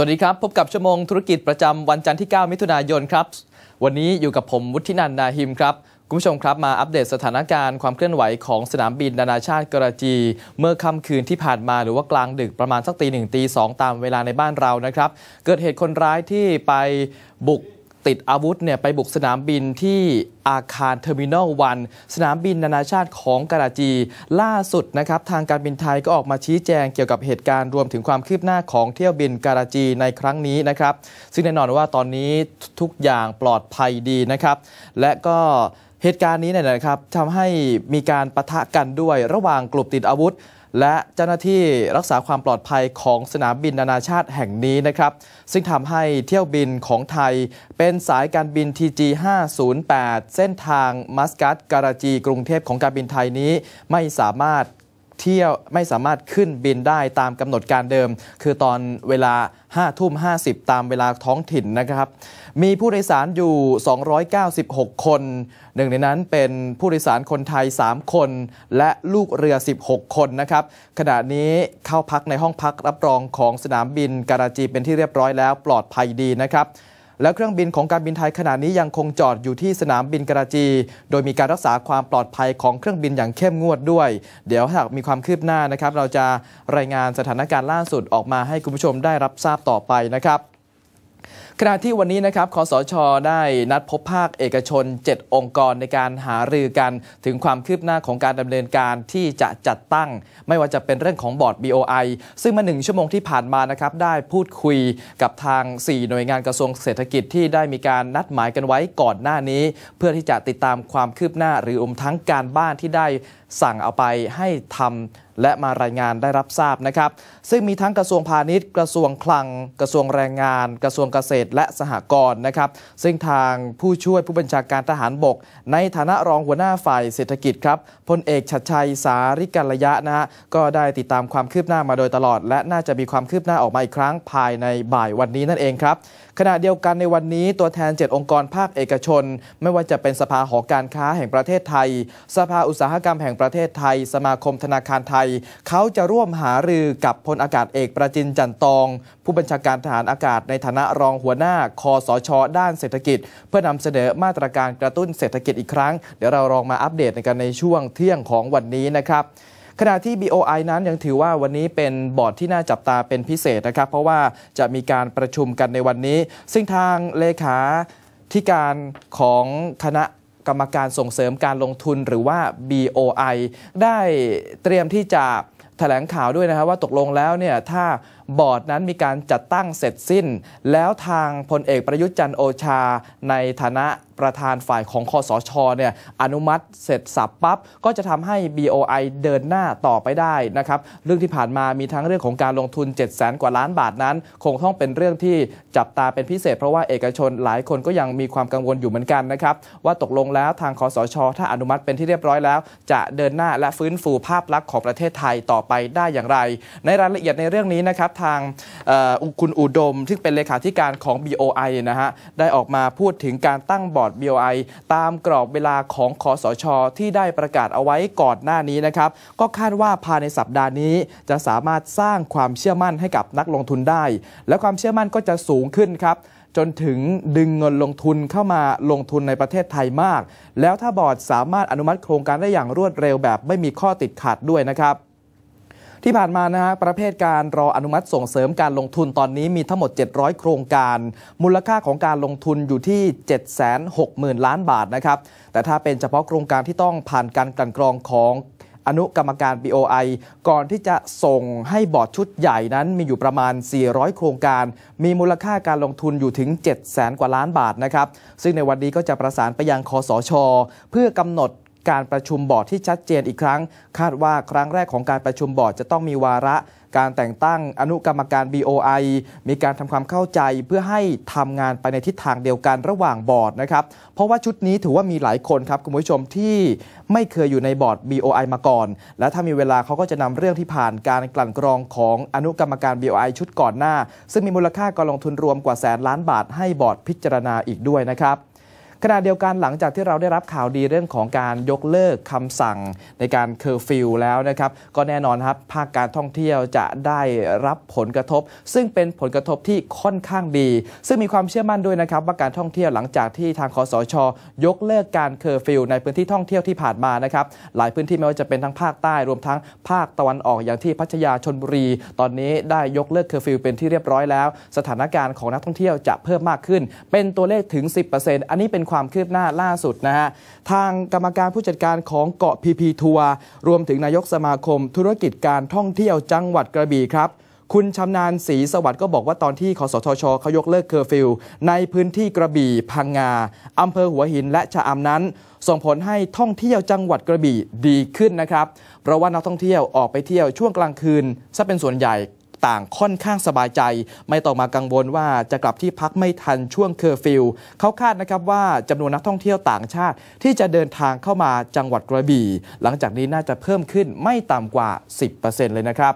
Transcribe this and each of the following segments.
สวัสดีครับ พบกับชั่วโมงธุรกิจประจำ วันจันทร์ที่ 9 มิถุนายนครับ วันนี้อยู่กับผม วุฒินันนาหิมครับ คุณผู้ชมครับมาอัปเดตสถานการณ์ความเคลื่อนไหวของสนามบินนานาชาติกระจี เมื่อค่ำคืนที่ผ่านมา หรือว่ากลางดึกประมาณสักตีหนึ่งตีสองตามเวลาในบ้านเรานะครับ เกิดเหตุคนร้ายที่ไปบุกติดอาวุธเนี่ยไปบุกสนามบินที่อาคารเทอร์มินอลวันสนามบินนานาชาติของกาลาจีล่าสุดนะครับทางการบินไทยก็ออกมาชี้แจงเกี่ยวกับเหตุการณ์รวมถึงความคืบหน้าของเที่ยวบินกาลาจีในครั้งนี้นะครับซึ่งแน่นอนว่าตอนนี้ทุกอย่างปลอดภัยดีนะครับและก็เหตุการณ์นี้เนี่ยนะครับทำให้มีการประทะกันด้วยระหว่างกลุ่มติดอาวุธและเจ้าหน้าที่รักษาความปลอดภัยของสนามบินนานาชาติแห่งนี้นะครับ ซึ่งทำให้เที่ยวบินของไทย เป็นสายการบิน TG 508เส้นทางมัสกัตการาจีกรุงเทพของการบินไทยนี้ ไม่สามารถเที่ยวไม่สามารถขึ้นบินได้ตามกำหนดการเดิม คือตอนเวลา5ทุ่ม50ตามเวลาท้องถิ่นนะครับ มีผู้โดยสารอยู่ 296 คน หนึ่งในนั้นเป็นผู้โดยสารคนไทย 3 คน และลูกเรือ 16 คนนะครับ ขณะนี้เข้าพักในห้องพักรับรองของสนามบินการาจีเป็นที่เรียบร้อยแล้วปลอดภัยดีนะครับและเครื่องบินของการบินไทยขณะนี้ยังคงจอดอยู่ที่สนามบินกระจี โดยมีการรักษาความปลอดภัยของเครื่องบินอย่างเข้มงวดด้วย เดี๋ยวหากมีความคืบหน้านะครับ เราจะรายงานสถานการณ์ล่าสุดออกมาให้คุณผู้ชมได้รับทราบต่อไปนะครับขณะที่วันนี้นะครับคอสช ได้นัดพบภาค เอกชน 7 องค์กรในการหารือกันถึงความคืบหน้าของการดำเนินการที่จะจัดตั้ง ไม่ว่าจะเป็นเรื่องของบอร์ด BOI ซึ่งมาหนึ่งชั่วโมงที่ผ่านมานะครับ ได้พูดคุยกับทาง 4 หน่วยงานกระทรวงเศรษฐกิจ ที่ได้มีการนัดหมายกันไว้ก่อนหน้านี้ เพื่อที่จะติดตามความคืบหน้าหรืออมทั้งการบ้านที่ได้สั่งเอาไปให้ทำและมารายงานได้รับทราบนะครับซึ่งมีทั้งกระทรวงพาณิชย์กระทรวงคลัง กระทรวงแรงงาน กระทรวงเกษตรตและสหกรณ์นะครับซึ่งทางผู้ช่วยผู้บัญชาการทหารบก ในฐานะรองหัวหน้าฝ่ายเศรษฐกิจครับพลเอกชัดชัยสาริกัลยะนะฮะก็ได้ติดตามความคืบหน้ามาโดยตลอด และน่าจะมีความคืบหน้าออกมาอีกครั้งภายในบ่ายวันนี้นั่นเองครับขณะเดียวกันในวันนี้ตัวแทน 7 องค์กรภาคเอกชนไม่ว่าจะเป็นสภาหอการค้าแห่งประเทศไทย สภาอุตสาหกรรมแห่งประเทศไทย สมาคมธนาคารไทย เขาจะร่วมหารือกับพลอากาศเอกประจินจันตอง ผู้บัญชาการทหารอากาศในฐานะรองหัวหน้า คอสชด้านเศรษฐกิจ เพื่อนำเสนอมาตรการกระตุ้นเศรษฐกิจอีกครั้งเดี๋ยวเราลองมาอัปเดตกันในช่วงเที่ยงของวันนี้นะครับขณะที่ BOI นั้นยังถือว่าวันนี้เป็นบอร์ดที่น่าจับตาเป็นพิเศษนะครับ เพราะว่าจะมีการประชุมกันในวันนี้ ซึ่งทางเลขาที่การของคณะกรรมการส่งเสริมการลงทุนหรือว่า BOI ได้เตรียมที่จะถแถลงข่าวด้วยนะครับว่าตกลงแล้วเนี่ยถ้าบอร์ดนั้นมีการจัดตั้งเสร็จสิ้น แล้วทางพลเอกประยุทธ์จันโอชา ในฐานะประธานฝ่ายของคอสชเนี่ยอนุมัติเสร็จสับปับ๊บ ก็จะทำให้ BOI เดินหน้าต่อไปได้นะครับเรื่องที่ผ่านมามีทั้งเรื่องของการลงทุน 7 0 0แสนกว่าล้านบาทนั้น คงต้องเป็นเรื่องที่จับตาเป็นพิเศษ เพราะว่าเอกชนหลายคนก็ยังมีความกังวลอยู่เหมือนกันนะครับว่าตกลงแล้วทางคอสช ถ้าอนุมัติเป็นที่เรียบร้อยแล้ว จะเดินหน้าและฟื้นฟูภาพลักษณ์ของประเทศไทยต่อไปได้อย่างไร ในรายละเอียดในเรื่องนี้นะครับทางคุณอุดม ซึ่งเป็นเลขาธิการของ BOI นะฮะได้ออกมาพูดถึงการตั้งบอร์ด BOI ตามกรอบเวลาของคอสช ที่ได้ประกาศเอาไว้ก่อนหน้านี้นะครับ ก็คาดว่าภายในสัปดาห์นี้จะสามารถสร้างความเชื่อมั่นให้กับนักลงทุนได้ และความเชื่อมั่นก็จะสูงขึ้นครับ จนถึงดึงเงินลงทุนเข้ามาลงทุนในประเทศไทยมาก แล้วถ้าบอร์ดสามารถอนุมัติโครงการได้อย่างรวดเร็วแบบไม่มีข้อติดขัดด้วยนะครับที่ผ่านมานะฮะประเภทการรออนุมัติส่งเสริมการลงทุนตอนนี้มีทั้งหมด 700 โครงการ มูลค่าของการลงทุนอยู่ที่ 760,000 ล้านบาทนะครับแต่ถ้าเป็นเฉพาะโครงการที่ต้องผ่านการกลั่นกรองของ อนุกรรมการ BOI ก่อนที่จะส่งให้บอร์ดชุดใหญ่นั้น มีอยู่ประมาณ 400 โครงการ มีมูลค่าการลงทุนอยู่ถึง 7 0 0 0 0 0 กว่าล้านบาทนะครับซึ่งในวันนี้ก็จะประสานไปยังคอสช เพื่อกำหนดการประชุมบอร์ดที่ชัดเจนอีกครั้ง คาดว่าครั้งแรกของการประชุมบอร์ดจะต้องมีวาระ การแต่งตั้งอนุกรรมการ BOI มีการทำความเข้าใจเพื่อให้ทำงานไปในทิศทางเดียวกันระหว่างบอร์ดนะครับ เพราะว่าชุดนี้ถือว่ามีหลายคนครับ คุณผู้ชมที่ไม่เคยอยู่ในบอร์ด BOI มาก่อน และถ้ามีเวลาเขาก็จะนำเรื่องที่ผ่านการกลั่นกรองของอนุกรรมการ BOI ชุดก่อนหน้า ซึ่งมีมูลค่าการลงทุนรวมกว่าแสนล้านบาท ให้บอร์ดพิจารณาอีกด้วยนะครับขณะเดียวกันหลังจากที่เราได้รับข่าวดีเรื่องของการยกเลิกคำสั่งในการเคอร์ฟิวแล้วนะครับก็แน่นอนครับภาคการท่องเที่ยวจะได้รับผลกระทบ ซึ่งเป็นผลกระทบที่ค่อนข้างดี ซึ่งมีความเชื่อมั่นด้วยนะครับว่าการท่องเที่ยวหลังจากที่ทางคอสช ยกเลิกการเคอร์ฟิวในพื้นที่ท่องเที่ยวที่ผ่านมานะครับหลายพื้นที่ไม่ว่าจะเป็นทั้งภาคใต้รวมทั้งภาคตะวันออกอย่างที่พัทยาชนบุรี ตอนนี้ได้ยกเลิกเคอร์ฟิวเป็นที่เรียบร้อยแล้ว สถานการณ์ของนักท่องเที่ยวจะเพิ่มมากขึ้น เป็นตัวเลขถึง10%อันนี้เป็นความคืบหน้าล่าสุดนะฮะทางกรรมการผู้จัดการของเกาะพีพีทัวร์รวมถึงนายกสมาคม ธุรกิจการท่องเที่ยวจังหวัดกระบี่ครับ คุณชำนาญศรีสวัสดิ์ก็บอกว่าตอนที่คสทชเขายกเลิกเคอร์ฟิวในพื้นที่กระบี่ พังงาอำเภอหัวหิน และชะอำนั้น ส่งผลให้ท่องเที่ยวจังหวัดกระบี่ดีขึ้นนะครับเพราะว่านักท่องเที่ยวออกไปเที่ยว ช่วงกลางคืนซะเป็นส่วนใหญ่ต่างค่อนข้างสบายใจ ไม่ต้องมากังวลว่าจะกลับที่พักไม่ทันช่วงเคอร์ฟิวเขาคาดนะครับว่าจำนวนนักท่องเที่ยวต่างชาติ ที่จะเดินทางเข้ามาจังหวัดกระบี่ หลังจากนี้น่าจะเพิ่มขึ้นไม่ต่ำกว่า 10%เลยนะครับ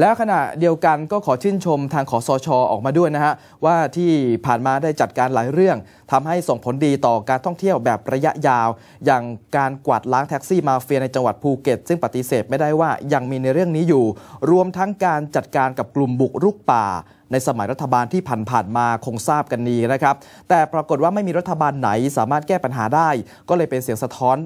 แล้วขณะเดียวกันก็ขอชื่นชมทางขอสชออกมาด้วยนะฮะว่าที่ผ่านมาได้จัดการหลายเรื่อง ทำให้ส่งผลดีต่อการท่องเที่ยวแบบระยะยาว อย่างการกวาดล้างแท็กซี่มาเฟียในจังหวัดภูเก็ต ซึ่งปฏิเสธไม่ได้ว่ายังมีในเรื่องนี้อยู่ รวมทั้งการจัดการกับกลุ่มบุกรุกป่า ในสมัยรัฐบาลที่ผ่านๆมาคงทราบกันดีนะครับแต่ปรากฏว่าไม่มีรัฐบาลไหนสามารถแก้ปัญหาได้ก็เลยเป็นเสียงสะท้อน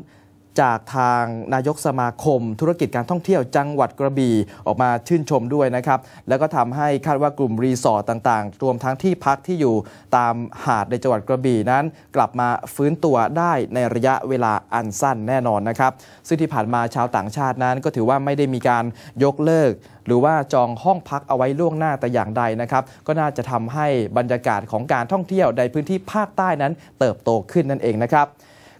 จากทางนายกสมาคมธุรกิจการท่องเที่ยวจังหวัดกระบี่ออกมาชื่นชมด้วยนะครับ แล้วก็ทำให้คาดว่ากลุ่มรีสอร์ตต่าง ๆ รวมทั้งที่พักที่อยู่ตามหาดในจังหวัดกระบี่นั้น กลับมาฟื้นตัวได้ในระยะเวลาอันสั้นแน่นอนนะครับซึ่งที่ผ่านมาชาวต่างชาตินั้นก็ถือว่าไม่ได้มีการยกเลิก หรือว่าจองห้องพักเอาไว้ล่วงหน้าแต่อย่างใดนะครับก็น่าจะทำให้บรรยากาศของการท่องเที่ยวในพื้นที่ภาคใต้นั้น เติบโตขึ้นนั่นเองนะครับ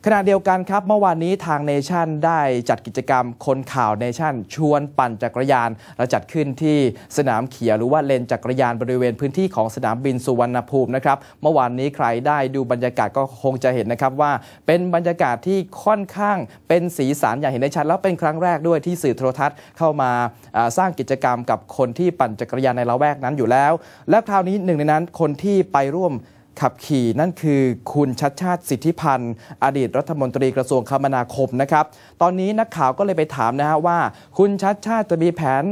ขณะเดียวกันครับเมื่อวานนี้ทางเนชั่นได้จัดกิจกรรมคนข่าวเนชั่น ชวนปั่นจักรยานและจัดขึ้นที่สนามเขียหรือว่าเลนจักรยานบริเวณพื้นที่ของสนามบินสุวรรณภูมินะครับเมื่อวานนี้ใครได้ดูบรรยากาศก็คงจะเห็นนะครับว่าเป็นบรรยากาศที่ค่อนข้างเป็นสีสันอย่างเห็นได้ชัดแล้วเป็นครั้งแรกด้วยที่สื่อโทรทัศน์ เข้ามาสร้างกิจกรรมกับคนที่ปั่นจักรยานในละแวกนั้นอยู่แล้ว และคราวนี้หนึ่งในนั้น คนที่ไปร่วมขับขี่นั่นคือคุณชัดชาติสิทธิพันธ์อดีตรัฐมนตรีกระทรวงคมนาคมนะครับ ตอนนี้นักข่าวก็เลยไปถามนะฮะว่าคุณชัดชาติจะมีแผน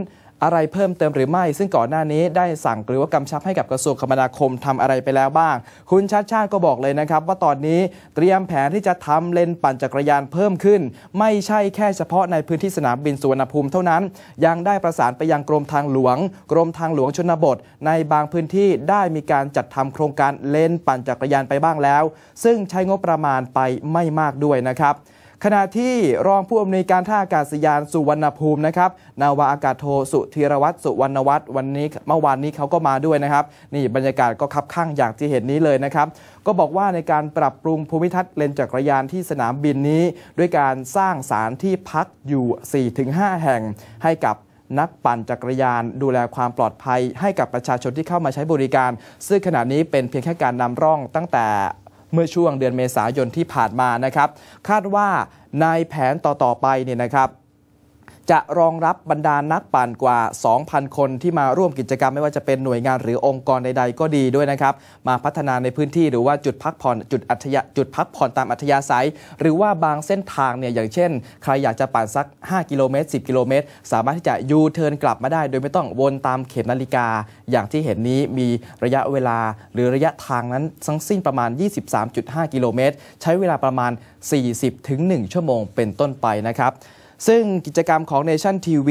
อะไรเพิ่มเติมหรือไม่ซึ่งก่อนหน้านี้ได้สั่งหรือว่ากำชับให้กับกระทรวงคมนาคมทำอะไรไปแล้วบ้าง คุณชาติชาติก็บอกเลยนะครับว่าตอนนี้เตรียมแผนที่จะทำเลนปั่นจักรยานเพิ่มขึ้น ไม่ใช่แค่เฉพาะในพื้นที่สนามบินสุวรรณภูมิเท่านั้น ยังได้ประสานไปยังกรมทางหลวง กรมทางหลวงชนบท ในบางพื้นที่ได้มีการจัดทำโครงการเลนปั่นจักรยานไปบ้างแล้ว ซึ่งใช้งบประมาณไปไม่มากด้วยนะครับขณะที่รองผู้อำนวยการท่าอากาศยานสุวรรณภูมินะครับ นาวาอากาศโทสุธีรวัตรสุวรรณวัตรวันนี้ เมื่อวานนี้เขาก็มาด้วยนะครับ นี่บรรยากาศก็คับข้างอย่างที่เห็นนี้เลยนะครับ ก็บอกว่าในการปรับปรุงภูมิทัศน์ เลนจักรยานที่สนามบินนี้ ด้วยการสร้างสารที่พักอยู่ 4-5 แห่ง ให้กับนักปั่นจักรยานดูแลความปลอดภัย ให้กับประชาชนที่เข้ามาใช้บริการ ซึ่งขณะนี้เป็นเพียงแค่การนำร่องตั้งแต่เมื่อช่วงเดือนเมษายนที่ผ่านมานะครับ คาดว่า ในแผนต่อ ๆ ไปเนี่ยนะครับจะรองรับบรรดานักปั่นกว่า 2,000 คนที่มาร่วมกิจกรรมไม่ว่าจะเป็นหน่วยงานหรือองค์กรใดๆก็ดีด้วยนะครับ มาพัฒนาในพื้นที่หรือว่า จุดพักผ่อนจุดอัธยาจุดพักผ่อนตามอัธยาศัย หรือว่าบางเส้นทางเนี่ยอย่างเช่น ใครอยากจะปั่นสัก 5กิโลเมตร10กิโลเมตร สามารถที่จะยูเทิร์นกลับมาได้ โดยไม่ต้องวนตามเข็มนาฬิกา อย่างที่เห็นนี้มีระยะเวลาหรือระยะทางนั้นทั้งสิ้นประมาณ 23.5กิโลเมตรใช้เวลาประมาณ 40-1ชั่วโมงเป็นต้นไปนะครับซึ่งกิจกรรมของ Nation TV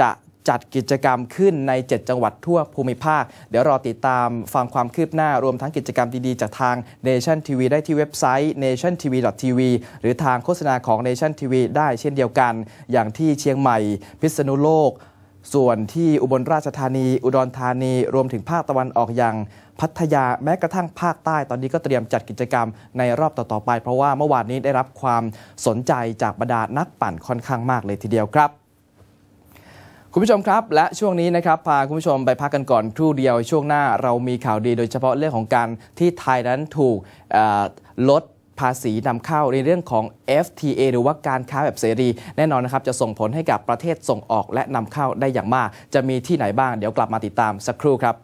จะจัดกิจกรรมขึ้นใน 7 จังหวัดทั่วภูมิภาค เดี๋ยวรอติดตามฟังความคืบหน้ารวมทั้งกิจกรรมดีๆ จากทาง Nation TV ได้ที่เว็บไซต์ nationtv.tv หรือทางโฆษณาของ Nation TV ได้เช่นเดียวกันอย่างที่เชียงใหม่ พิษณุโลกส่วนที่อุบลราชธานี อุดรธานีรวมถึงภาคตะวันออกอย่างพัทยาแม้กระทั่งภาคใต้ ตอนนี้ก็เตรียมจัดกิจกรรมในรอบต่อๆ ไปเพราะว่าเมื่อวานนี้ได้รับความสนใจจากบรรดานักปั่นค่อนข้างมากเลยทีเดียวครับ คุณผู้ชมครับและช่วงนี้นะครับพาคุณผู้ชมไปพักกันก่อนครู่เดียว ช่วงหน้าเรามีข่าวดีโดยเฉพาะเรื่องของการที่ไทยนั้นถูกลดภาษีนำเข้าในเรื่องของ FTA หรือว่าการค้าแบบเสรีแน่นอนนะครับจะส่งผลให้กับประเทศส่งออกและนำเข้าได้อย่างมาก จะมีที่ไหนบ้างเดี๋ยวกลับมาติดตามสักครู่ครับ